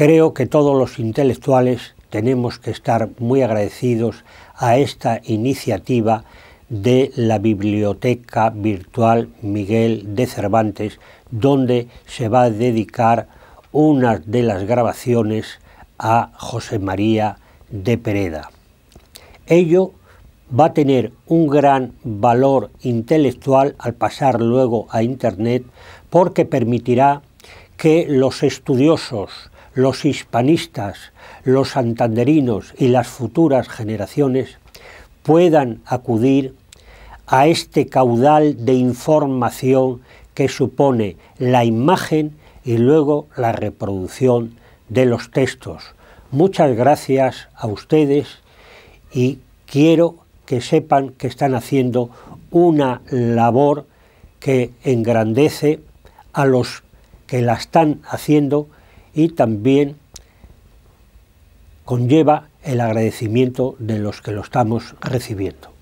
Creo que todos los intelectuales tenemos que estar muy agradecidos a esta iniciativa de la Biblioteca Virtual Miguel de Cervantes, donde se va a dedicar una de las grabaciones a José María de Pereda. Ello va a tener un gran valor intelectual al pasar luego a Internet porque permitirá que los estudiosos, los hispanistas, los santanderinos y las futuras generaciones puedan acudir a este caudal de información que supone la imagen y luego la reproducción de los textos. Muchas gracias a ustedes y quiero que sepan que están haciendo una labor que engrandece a los que la están haciendo y también conlleva el agradecimiento de los que lo estamos recibiendo.